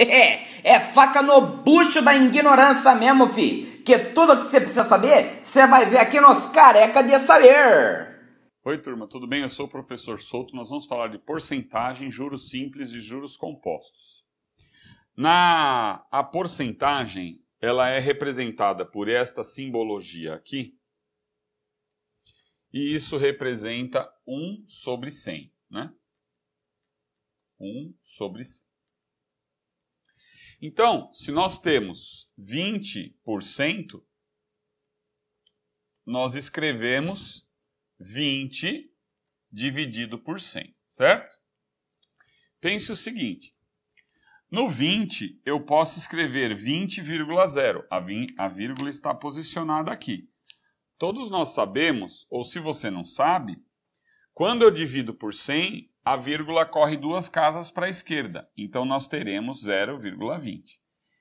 É, é faca no bucho da ignorância mesmo, fi. Que tudo que você precisa saber, você vai ver aqui nos Careca de Saber. Oi, turma, tudo bem? Eu sou o professor Souto. Nós vamos falar de porcentagem, juros simples e juros compostos. Na a porcentagem, ela é representada por esta simbologia aqui. E isso representa 1 sobre 100, né? 1 sobre 100. Então, se nós temos 20%, nós escrevemos 20 dividido por 100, certo? Pense o seguinte: no 20, eu posso escrever 20,0. A vírgula está posicionada aqui. Todos nós sabemos, ou se você não sabe, quando eu divido por 100, a vírgula corre duas casas para a esquerda, então nós teremos 0,20.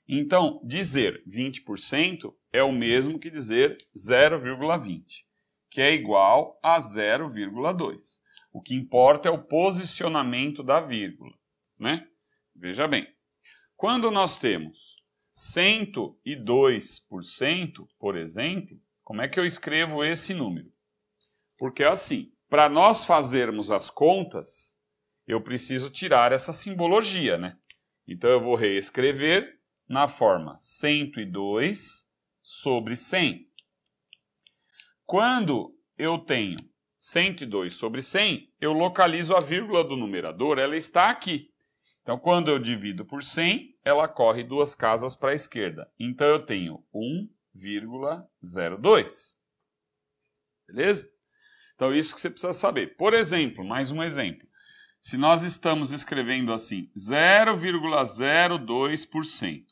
Então, dizer 20% é o mesmo que dizer 0,20, que é igual a 0,2. O que importa é o posicionamento da vírgula, né? Veja bem, quando nós temos 102%, por exemplo, como é que eu escrevo esse número? Porque é assim, para nós fazermos as contas, eu preciso tirar essa simbologia, né? Então eu vou reescrever na forma 102 sobre 100. Quando eu tenho 102 sobre 100, eu localizo a vírgula do numerador, ela está aqui. Então, quando eu divido por 100, ela corre duas casas para a esquerda. Então, eu tenho 1,02. Beleza? Então, isso que você precisa saber. Por exemplo, mais um exemplo. Se nós estamos escrevendo assim, 0,02%,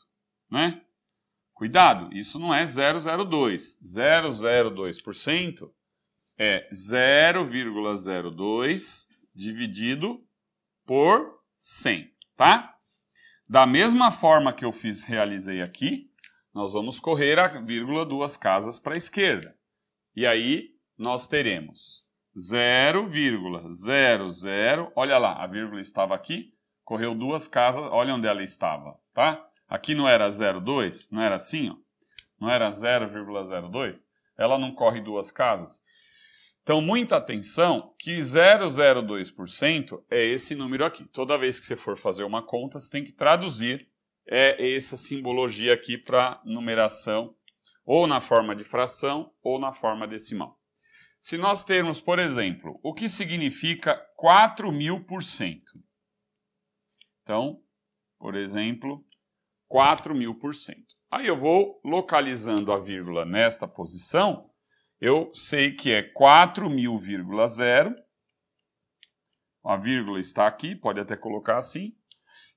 né? Cuidado, isso não é 002. 002% é 0,02 dividido por 100, tá? Da mesma forma que eu fiz, realizei aqui, nós vamos correr a vírgula duas casas para a esquerda. E aí nós teremos 0,00. Olha lá, a vírgula estava aqui, correu duas casas, olha onde ela estava, tá? Aqui não era 0,2, não era assim, ó. Não era 0,02? Ela não corre duas casas? Então, muita atenção que 0,02% é esse número aqui. Toda vez que você for fazer uma conta, você tem que traduzir é essa simbologia aqui para numeração, ou na forma de fração, ou na forma decimal. Se nós termos, por exemplo, o que significa 4 mil por cento. Então, por exemplo, 4 mil por cento. Aí eu vou localizando a vírgula nesta posição, eu sei que é 4.000,0. A vírgula está aqui, pode até colocar assim,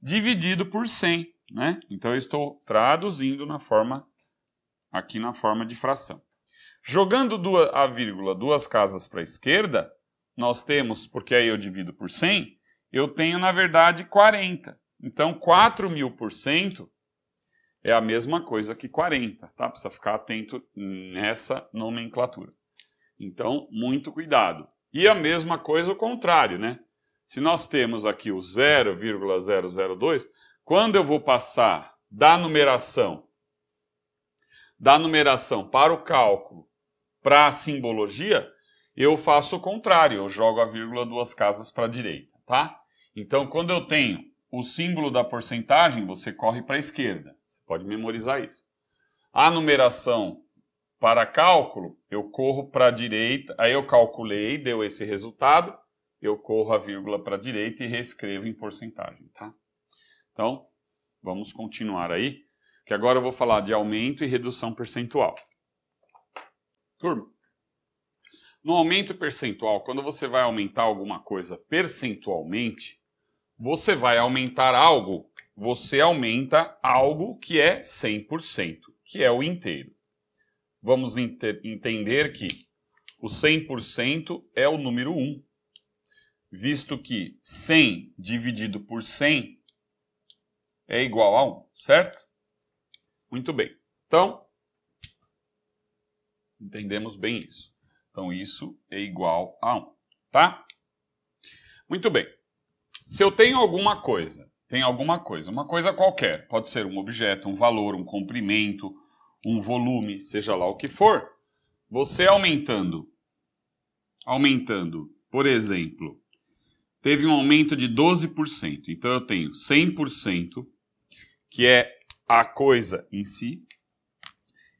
dividido por 100, né? Então eu estou traduzindo na forma aqui na forma de fração. Jogando duas, a vírgula duas casas para a esquerda, nós temos, porque aí eu divido por 100, eu tenho, na verdade, 40. Então, 4.000% mil por cento é a mesma coisa que 40, tá? Precisa ficar atento nessa nomenclatura. Então, muito cuidado. E a mesma coisa o contrário, né? Se nós temos aqui o 0,002, quando eu vou passar da numeração da numeração para o cálculo para a simbologia, eu faço o contrário, eu jogo a vírgula duas casas para a direita, tá? Então, quando eu tenho o símbolo da porcentagem, você corre para a esquerda. Você pode memorizar isso. A numeração para cálculo, eu corro para a direita, aí eu calculei, deu esse resultado, eu corro a vírgula para a direita e reescrevo em porcentagem, tá? Então, vamos continuar aí, que agora eu vou falar de aumento e redução percentual. Turma, no aumento percentual, quando você vai aumentar alguma coisa percentualmente, você vai aumentar algo, você aumenta algo que é 100%, que é o inteiro. Vamos entender que o 100% é o número 1, visto que 100 dividido por 100 é igual a 1, certo? Muito bem. Então, Entendemos bem isso. Então, isso é igual a 1, tá? Muito bem. Se eu tenho alguma coisa, tem alguma coisa, uma coisa qualquer, pode ser um objeto, um valor, um comprimento, um volume, seja lá o que for, você aumentando, aumentando, por exemplo, teve um aumento de 12%. Então, eu tenho 100%, que é a coisa em si,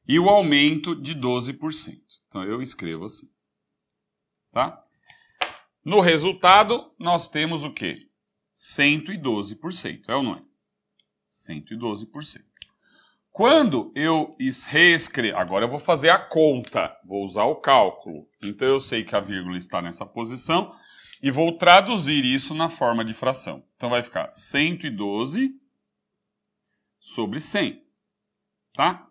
e o aumento de 12%. Então eu escrevo assim. Tá? No resultado, nós temos o quê? 112%, é ou não é? 112%. Quando eu reescrevo, agora eu vou fazer a conta, vou usar o cálculo. Então eu sei que a vírgula está nessa posição e vou traduzir isso na forma de fração. Então vai ficar 112 sobre 100, tá?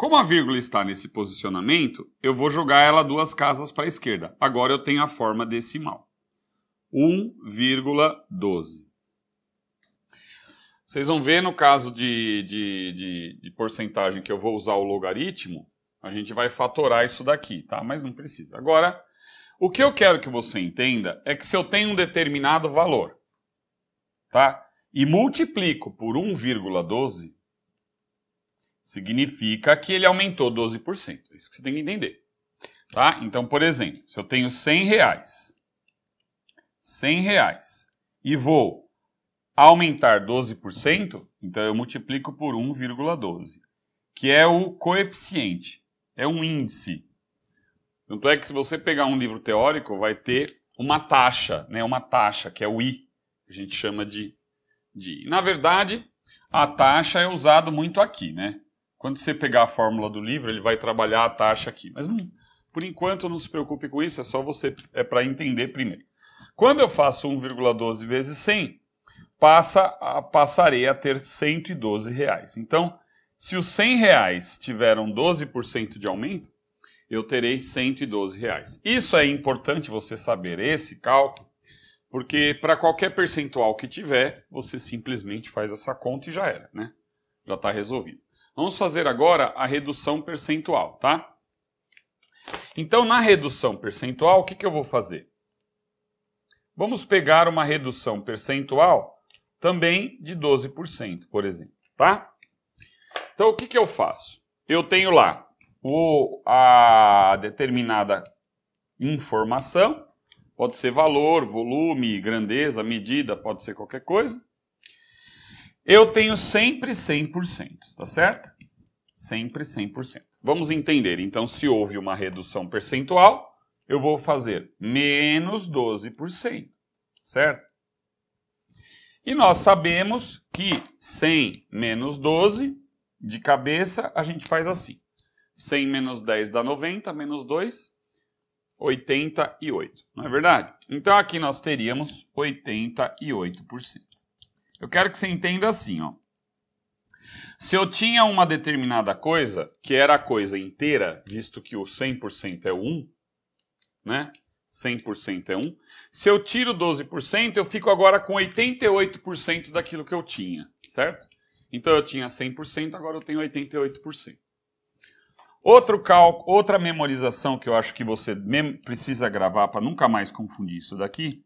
Como a vírgula está nesse posicionamento, eu vou jogar ela duas casas para a esquerda. Agora eu tenho a forma decimal. 1,12. Vocês vão ver no caso de, de, de, de, porcentagem que eu vou usar o logaritmo, a gente vai fatorar isso daqui, tá? Mas não precisa. Agora, o que eu quero que você entenda é que se eu tenho um determinado valor, tá? E multiplico por 1,12, Significa que ele aumentou 12%. É isso que você tem que entender. Tá? Então, por exemplo, se eu tenho 100 reais, 100 reais e vou aumentar 12%, então eu multiplico por 1,12, que é o coeficiente, é um índice. Tanto é que se você pegar um livro teórico, vai ter uma taxa, né, uma taxa, que é o I, que a gente chama de, de I. Na verdade, a taxa é usado muito aqui, né? Quando você pegar a fórmula do livro, ele vai trabalhar a taxa aqui. Mas não, por enquanto não se preocupe com isso, é só você é para entender primeiro. Quando eu faço 1,12 vezes 100, passa a, passarei a ter 112 reais. Então, se os 100 reais tiveram 12% de aumento, eu terei 112 reais. Isso é importante você saber esse cálculo, porque para qualquer percentual que tiver, você simplesmente faz essa conta e já era, né? Já está resolvido. Vamos fazer agora a redução percentual, tá? Então, na redução percentual, o que, que eu vou fazer? Vamos pegar uma redução percentual também de 12%, por exemplo, tá? Então, o que, que eu faço? Eu tenho lá o, a determinada informação, pode ser valor, volume, grandeza, medida, pode ser qualquer coisa eu tenho sempre 100%, tá certo? Sempre 100%. Vamos entender, então, se houve uma redução percentual, eu vou fazer menos 12%, certo? E nós sabemos que 100 menos 12, de cabeça, a gente faz assim. 100 menos 10 dá 90, menos 2, 88, não é verdade? Então aqui nós teríamos 88%. Eu quero que você entenda assim, ó. Se eu tinha uma determinada coisa, que era a coisa inteira, visto que o 100% é 1, né? 100% é 1. Se eu tiro 12%, eu fico agora com 88% daquilo que eu tinha, certo? Então eu tinha 100%, agora eu tenho 88%. Outro cálculo, outra memorização que eu acho que você precisa gravar para nunca mais confundir isso daqui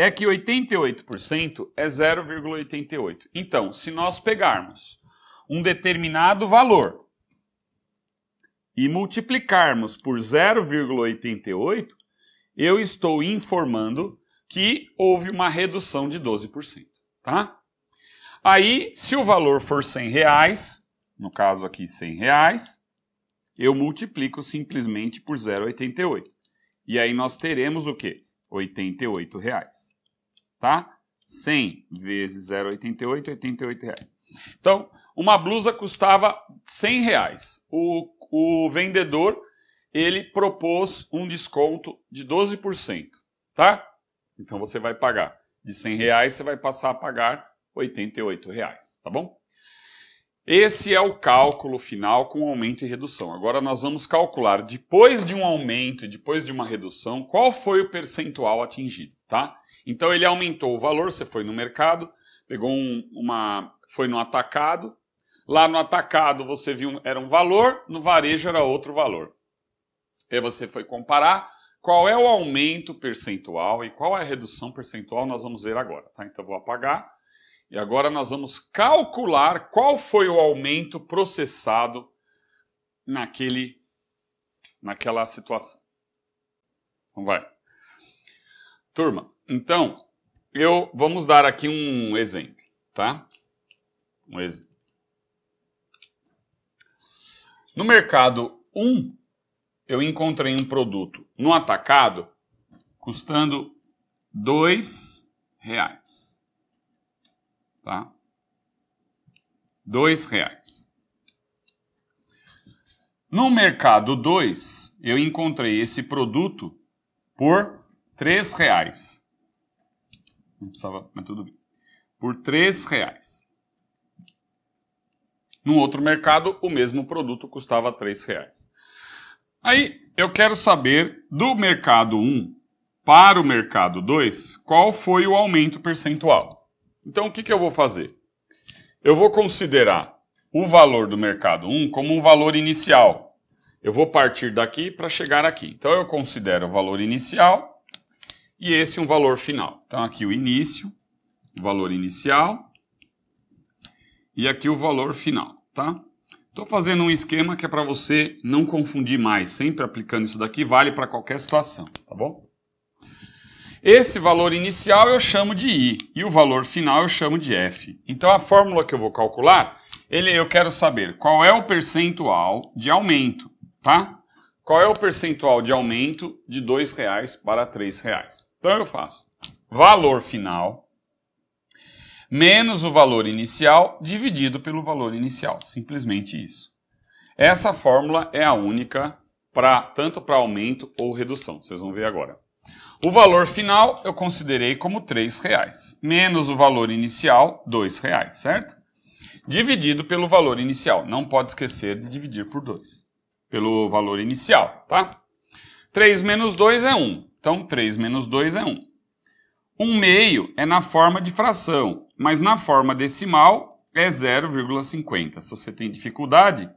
é que 88% é 0,88. Então, se nós pegarmos um determinado valor e multiplicarmos por 0,88, eu estou informando que houve uma redução de 12%, tá? Aí, se o valor for 100 reais, no caso aqui 100 reais, eu multiplico simplesmente por 0,88. E aí nós teremos o quê? 88 reais, tá? 100 vezes 0,88, 88 reais. Então, uma blusa custava 100 reais. O, o vendedor, ele propôs um desconto de 12%, tá? Então, você vai pagar de 100 reais, você vai passar a pagar 88 reais, tá bom? Esse é o cálculo final com aumento e redução. Agora nós vamos calcular, depois de um aumento e depois de uma redução, qual foi o percentual atingido, tá? Então ele aumentou o valor, você foi no mercado, pegou um, uma. foi no atacado. Lá no atacado você viu era um valor, no varejo era outro valor. Aí você foi comparar qual é o aumento percentual e qual é a redução percentual, nós vamos ver agora, tá? Então eu vou apagar e agora nós vamos calcular qual foi o aumento processado naquele, naquela situação. Vamos então vai. Turma, então, eu vamos dar aqui um exemplo, tá? Um exemplo. No mercado 1, eu encontrei um produto no atacado custando 2 reais. Tá? Dois reais. No mercado 2, eu encontrei esse produto por três reais. Não precisava, mas tudo bem. Por três reais. No outro mercado, o mesmo produto custava três reais. Aí, eu quero saber do mercado 1 um para o mercado 2, qual foi o aumento percentual. Então, o que, que eu vou fazer? Eu vou considerar o valor do mercado 1 como um valor inicial. Eu vou partir daqui para chegar aqui. Então, eu considero o valor inicial e esse um valor final. Então, aqui o início, o valor inicial e aqui o valor final, tá? Estou fazendo um esquema que é para você não confundir mais, sempre aplicando isso daqui, vale para qualquer situação, tá bom? Esse valor inicial eu chamo de I e o valor final eu chamo de F. Então a fórmula que eu vou calcular, ele, eu quero saber qual é o percentual de aumento, tá? Qual é o percentual de aumento de R$ 2,00 para R$ 3,00? Então eu faço valor final menos o valor inicial dividido pelo valor inicial, simplesmente isso. Essa fórmula é a única para tanto para aumento ou redução. Vocês vão ver agora. O valor final eu considerei como R$ 3,00, menos o valor inicial, R$ 2,00, certo? Dividido pelo valor inicial. Não pode esquecer de dividir por 2. Pelo valor inicial, tá? 3 menos 2 é 1. Então, 3 menos 2 é 1. 1 meio é na forma de fração, mas na forma decimal é 0,50. Se você tem dificuldade,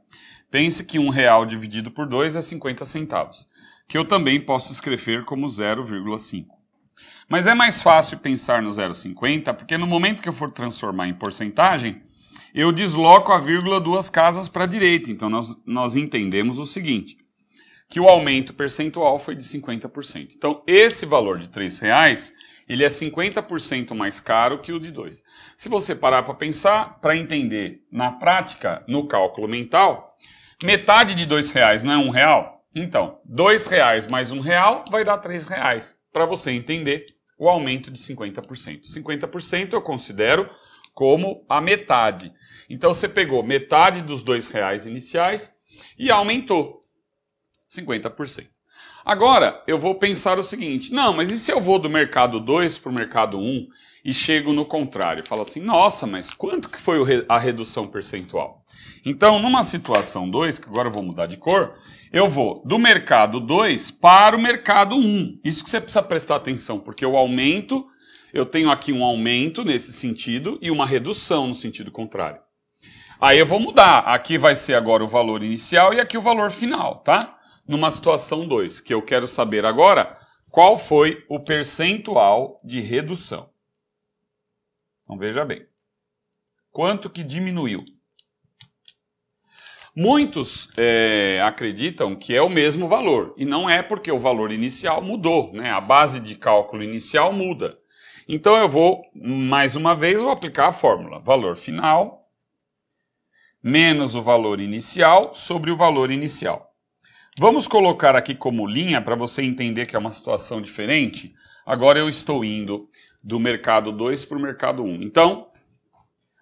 pense que 1 real dividido por 2 é 50 centavos que eu também posso escrever como 0,5. Mas é mais fácil pensar no 0,50, porque no momento que eu for transformar em porcentagem, eu desloco a vírgula duas casas para a direita. Então nós, nós entendemos o seguinte, que o aumento percentual foi de 50%. Então esse valor de R$3,00, reais ele é 50% mais caro que o de 2. Se você parar para pensar, para entender na prática, no cálculo mental, metade de R$2,00 reais não é um real? Então, dois reais mais um real vai dar três reais, para você entender o aumento de 50%. 50% eu considero como a metade. Então, você pegou metade dos dois reais iniciais e aumentou 50%. Agora, eu vou pensar o seguinte, não, mas e se eu vou do mercado 2 para o mercado 1? Um? e chego no contrário. Falo assim, nossa, mas quanto que foi a redução percentual? Então, numa situação 2, que agora eu vou mudar de cor, eu vou do mercado 2 para o mercado 1. Um. Isso que você precisa prestar atenção, porque o aumento, eu tenho aqui um aumento nesse sentido e uma redução no sentido contrário. Aí eu vou mudar. Aqui vai ser agora o valor inicial e aqui o valor final, tá? Numa situação 2, que eu quero saber agora qual foi o percentual de redução. Então veja bem. Quanto que diminuiu? Muitos é, acreditam que é o mesmo valor, e não é porque o valor inicial mudou, né? a base de cálculo inicial muda. Então eu vou, mais uma vez, vou aplicar a fórmula. Valor final menos o valor inicial sobre o valor inicial. Vamos colocar aqui como linha para você entender que é uma situação diferente. Agora eu estou indo do mercado 2 para o mercado 1. Um. Então,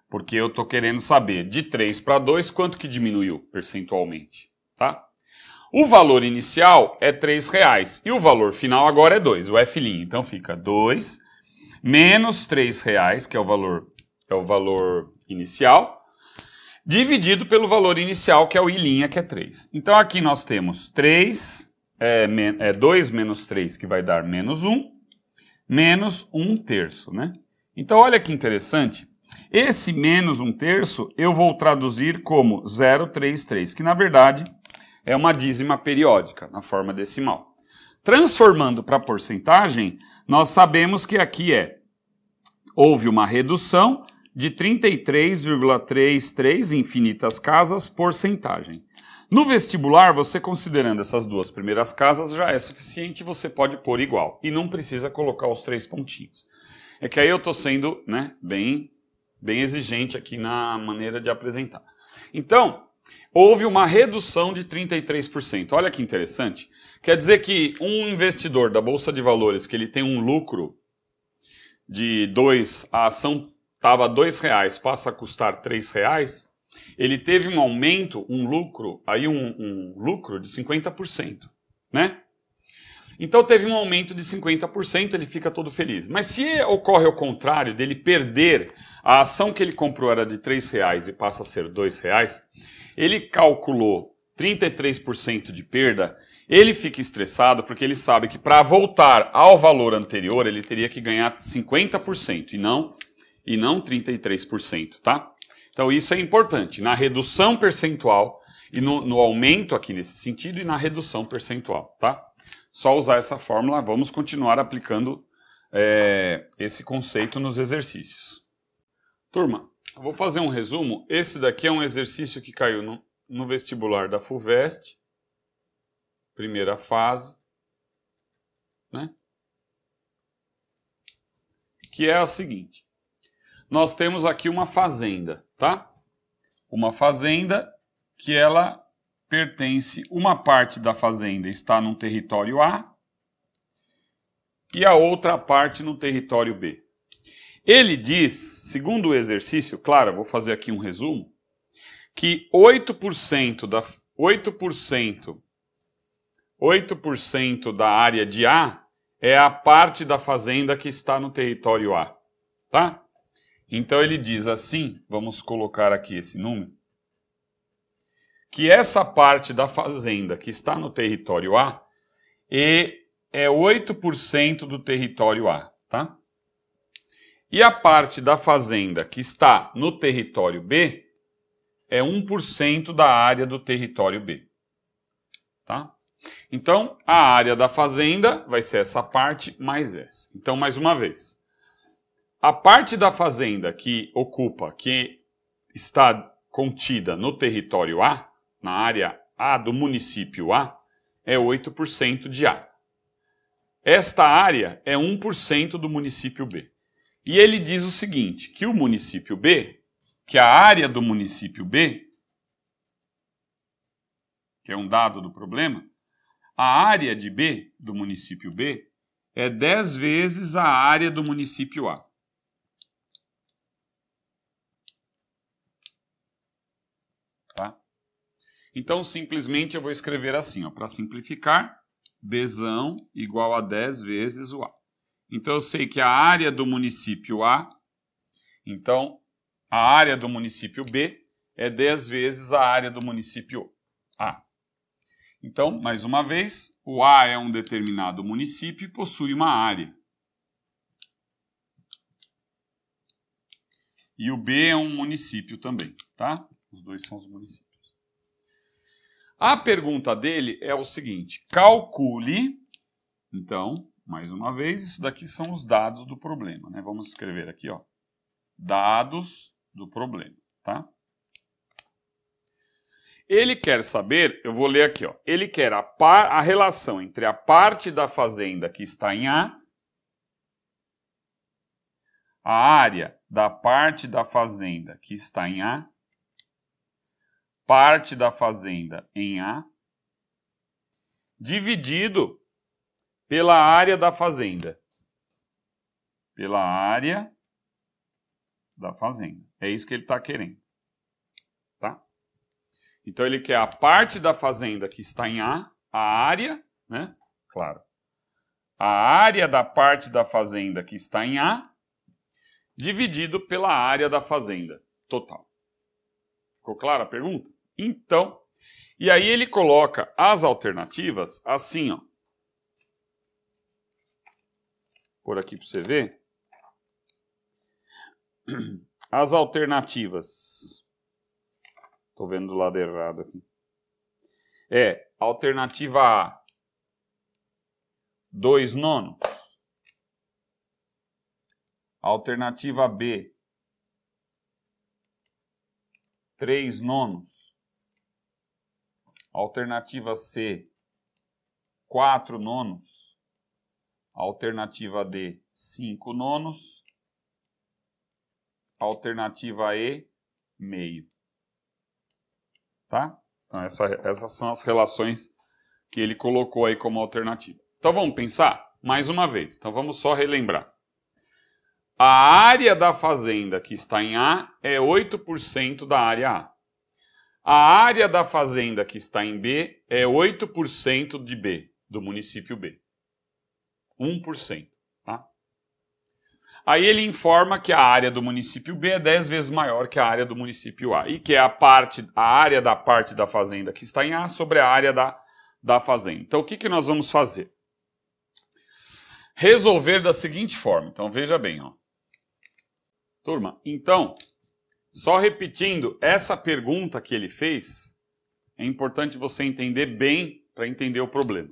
porque eu estou querendo saber de 3 para 2 quanto que diminuiu percentualmente, tá? O valor inicial é R$ reais e o valor final agora é 2, o F'. Então fica 2 menos R$ reais, que é o valor é o valor inicial, dividido pelo valor inicial, que é o I', que é 3. Então aqui nós temos 3 é, é 2 menos 3, que vai dar menos 1, menos um terço, né? Então olha que interessante. Esse menos um terço eu vou traduzir como 033, que na verdade é uma dízima periódica na forma decimal. Transformando para porcentagem, nós sabemos que aqui é houve uma redução de 33,33 infinitas casas porcentagem. No vestibular, você considerando essas duas primeiras casas já é suficiente, você pode pôr igual e não precisa colocar os três pontinhos. É que aí eu estou sendo né, bem, bem exigente aqui na maneira de apresentar. Então, houve uma redução de 33%. Olha que interessante. Quer dizer que um investidor da Bolsa de Valores que ele tem um lucro de 2, a ação estava dois reais, passa a custar três reais, ele teve um aumento, um lucro, aí um, um lucro de 50%, né? Então teve um aumento de 50%, ele fica todo feliz. Mas se ocorre o contrário dele perder, a ação que ele comprou era de R$ reais e passa a ser R$ reais, ele calculou 33% de perda, ele fica estressado porque ele sabe que para voltar ao valor anterior ele teria que ganhar 50% e não e não 33%, tá? Então isso é importante na redução percentual e no, no aumento aqui nesse sentido e na redução percentual, tá? Só usar essa fórmula, vamos continuar aplicando é, esse conceito nos exercícios. Turma, eu vou fazer um resumo. Esse daqui é um exercício que caiu no, no vestibular da FUVEST, primeira fase, né? Que é a seguinte: nós temos aqui uma fazenda, tá? Uma fazenda que ela pertence, uma parte da fazenda está num território A e a outra parte no território B. Ele diz, segundo o exercício, claro, vou fazer aqui um resumo, que 8% da 8% 8% da área de A é a parte da fazenda que está no território A, tá? Então ele diz assim, vamos colocar aqui esse número, que essa parte da fazenda que está no território A e é 8% do território A, tá? E a parte da fazenda que está no território B é 1% da área do território B. Tá? Então, a área da fazenda vai ser essa parte mais essa. Então, mais uma vez, a parte da fazenda que ocupa, que está contida no território A, na área A do município A, é 8% de A. Esta área é 1% do município B. E ele diz o seguinte, que o município B, que a área do município B, que é um dado do problema, a área de B do município B é 10 vezes a área do município A. Então, simplesmente eu vou escrever assim, para simplificar, B igual a 10 vezes o A. Então, eu sei que a área do município A, então, a área do município B é 10 vezes a área do município A. Então, mais uma vez, o A é um determinado município e possui uma área. E o B é um município também, tá? Os dois são os municípios. A pergunta dele é o seguinte: calcule. Então, mais uma vez, isso daqui são os dados do problema, né? Vamos escrever aqui, ó. Dados do problema, tá? Ele quer saber, eu vou ler aqui, ó. Ele quer a, par, a relação entre a parte da fazenda que está em A, a área da parte da fazenda que está em A parte da fazenda em A, dividido pela área da fazenda. Pela área da fazenda. É isso que ele está querendo. Tá? Então ele quer a parte da fazenda que está em A, a área, né? Claro. A área da parte da fazenda que está em A, dividido pela área da fazenda total. Ficou clara a pergunta? Então, e aí ele coloca as alternativas assim, ó. Por aqui para você ver. As alternativas. Estou vendo do lado errado aqui. É, alternativa A. dois nonos. Alternativa B, 3 nonos. Alternativa C, 4 nonos. Alternativa D, 5 nonos. Alternativa E, meio. Tá? Então, essa, essas são as relações que ele colocou aí como alternativa. Então, vamos pensar mais uma vez. Então, vamos só relembrar. A área da fazenda que está em A é 8% da área A. A área da fazenda que está em B é 8% de B, do município B. 1%. Tá? Aí ele informa que a área do município B é 10 vezes maior que a área do município A, e que é a, parte, a área da parte da fazenda que está em A sobre a área da, da fazenda. Então o que, que nós vamos fazer? Resolver da seguinte forma. Então veja bem, ó. Turma, então, só repetindo essa pergunta que ele fez, é importante você entender bem para entender o problema.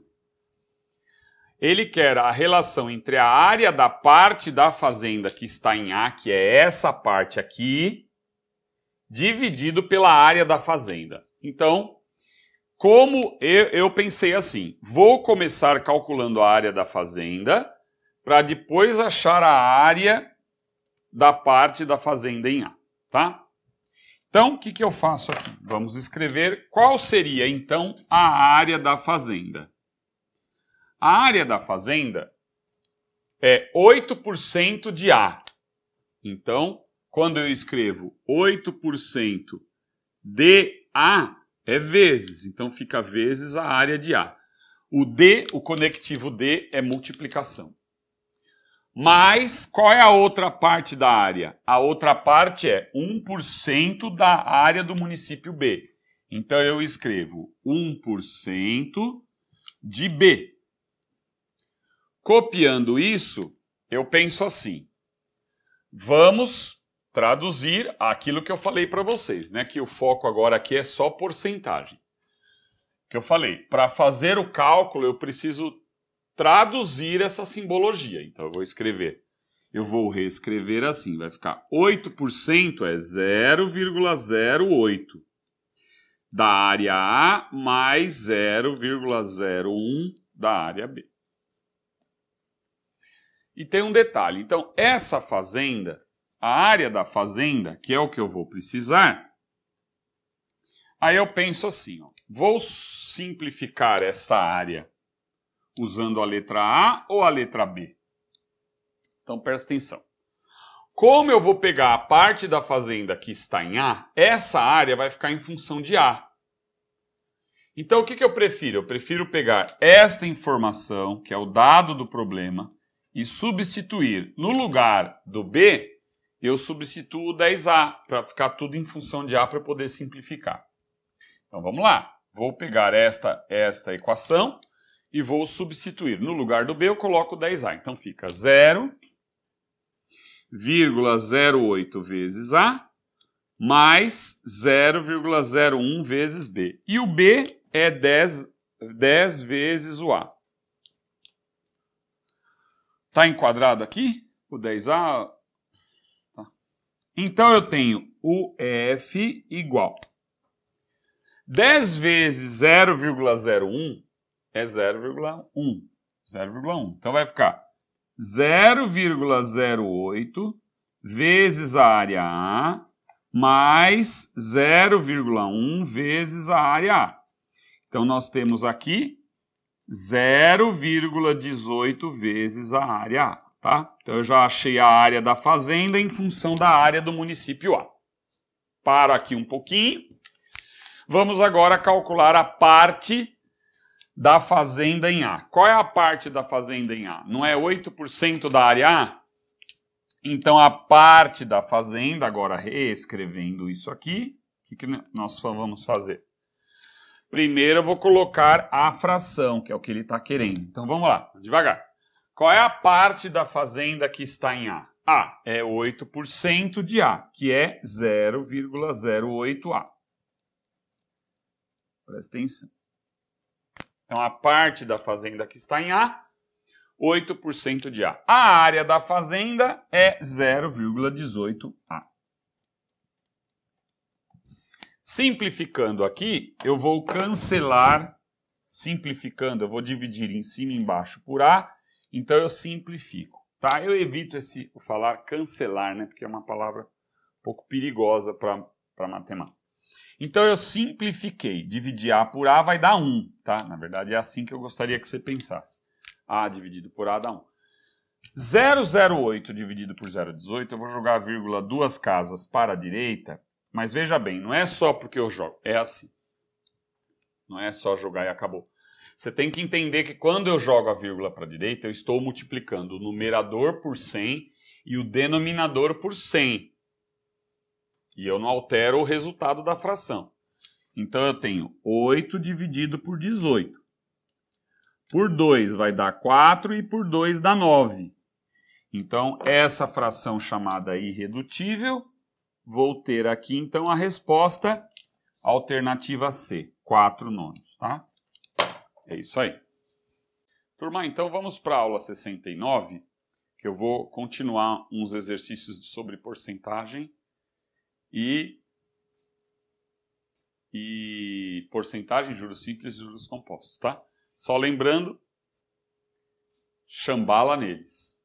Ele quer a relação entre a área da parte da fazenda que está em A, que é essa parte aqui, dividido pela área da fazenda. Então, como eu, eu pensei assim, vou começar calculando a área da fazenda para depois achar a área da parte da fazenda em A, tá? Então, o que, que eu faço aqui? Vamos escrever qual seria, então, a área da fazenda. A área da fazenda é 8% de A. Então, quando eu escrevo 8% de A, é vezes. Então, fica vezes a área de A. O D, o conectivo D, é multiplicação. Mas qual é a outra parte da área? A outra parte é 1% da área do município B. Então eu escrevo 1% de B. Copiando isso, eu penso assim: vamos traduzir aquilo que eu falei para vocês, né? Que o foco agora aqui é só porcentagem. Que eu falei, para fazer o cálculo eu preciso traduzir essa simbologia. Então eu vou escrever. Eu vou reescrever assim, vai ficar 8% é 0,08 da área A mais 0,01 da área B. E tem um detalhe. Então, essa fazenda, a área da fazenda, que é o que eu vou precisar, aí eu penso assim, ó, vou simplificar essa área usando a letra A ou a letra B? Então presta atenção. Como eu vou pegar a parte da fazenda que está em A, essa área vai ficar em função de A. Então o que, que eu prefiro? Eu prefiro pegar esta informação, que é o dado do problema, e substituir no lugar do B, eu substituo 10A para ficar tudo em função de A para poder simplificar. Então vamos lá. Vou pegar esta, esta equação e vou substituir. No lugar do B, eu coloco 10A. Então fica 0,08 vezes A mais 0,01 vezes B. E o B é 10, 10 vezes o A. Está enquadrado aqui o 10A? Tá. Então eu tenho o F igual 10 vezes 0,01 é 0,1. 0,1. Então vai ficar 0,08 vezes a área A mais 0,1 vezes a área A. Então nós temos aqui 0,18 vezes a área A, tá? Então eu já achei a área da fazenda em função da área do município A. Para aqui um pouquinho. Vamos agora calcular a parte da fazenda em A. Qual é a parte da fazenda em A? Não é 8% da área A? Então a parte da fazenda, agora reescrevendo isso aqui, o que, que nós vamos fazer? Primeiro eu vou colocar a fração, que é o que ele está querendo. Então vamos lá, devagar. Qual é a parte da fazenda que está em A? A é 8% de A, que é 0,08A. Presta atenção. Então, a parte da fazenda que está em A, 8% de A. A área da fazenda é 0,18 A. Simplificando aqui, eu vou cancelar, simplificando, eu vou dividir em cima e embaixo por A, então eu simplifico, tá? Eu evito esse falar cancelar, né, porque é uma palavra um pouco perigosa para matemática. Então eu simplifiquei. Dividir A por A vai dar 1, tá? Na verdade é assim que eu gostaria que você pensasse. A dividido por A dá 1. 008 dividido por 018, eu vou jogar a vírgula duas casas para a direita, mas veja bem, não é só porque eu jogo, é assim. Não é só jogar e acabou. Você tem que entender que quando eu jogo a vírgula para a direita, eu estou multiplicando o numerador por 100 e o denominador por 100 e eu não altero o resultado da fração. Então eu tenho 8 dividido por 18. Por 2 vai dar 4 e por 2 dá 9. Então essa fração chamada irredutível, vou ter aqui então a resposta alternativa C, 4 nonos, tá? É isso aí. Turma, então vamos para a aula 69, que eu vou continuar uns exercícios sobre porcentagem e, e porcentagem de juros simples e juros compostos, tá? Só lembrando, chambala neles.